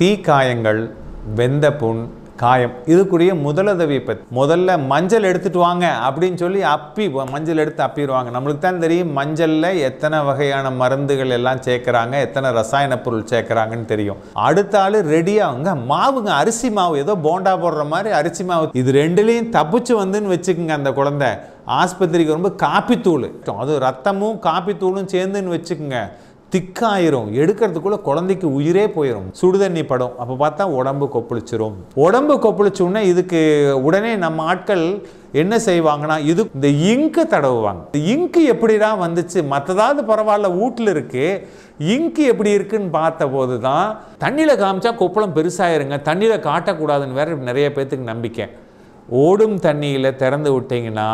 தீக்காயங்கள் வெந்த புண் காயம் இதுக்குரிய முதலுதவி பத்தி முதல்ல மஞ்சள் எடுத்துட்டு வாங்க அப்படின்னு சொல்லி அப்பி மஞ்சள் எடுத்து அப்பிடுவாங்க நம்மளுக்கு தான் தெரியும் மஞ்சளில் எத்தனை வகையான மருந்துகள் எல்லாம் சேர்க்குறாங்க எத்தனை ரசாயன பொருள் சேர்க்குறாங்கன்னு தெரியும் அடுத்த ஆள் ரெடியாகுங்க மாவுங்க அரிசி மாவு ஏதோ போண்டா போடுற மாதிரி அரிசி மாவு இது ரெண்டுலேயும் தப்பிச்சு வந்துன்னு வச்சுக்கோங்க அந்த குழந்தை ஆஸ்பத்திரிக்கு ரொம்ப காப்பித்தூள் அது ரத்தமும் காப்பித்தூளும் சேர்ந்துன்னு வச்சுக்கோங்க திக்காயிரும் எடுக்கிறதுக்குள்ளே குழந்தைக்கு உயிரே போயிடும் சுடுதண்ணி படம் அப்போ பார்த்தா உடம்பு கொப்பளிச்சிரும் உடம்பு கொப்பளிச்சோடனே இதுக்கு உடனே நம்ம ஆட்கள் என்ன செய்வாங்கன்னா இது இந்த இங்கு தடவுவாங்க இந்த இங்கு எப்படிடா வந்துச்சு மற்றதாவது பரவாயில்ல வீட்டில் இருக்குது இங்கு எப்படி இருக்குன்னு பார்த்த போது தான் தண்ணியில் காமிச்சா கொப்பளம் பெருசாயிருங்க தண்ணியில் காட்டக்கூடாதுன்னு வேற நிறைய பேர்த்துக்கு நம்பிக்கை ஓடும் தண்ணியில் திறந்து விட்டிங்கன்னா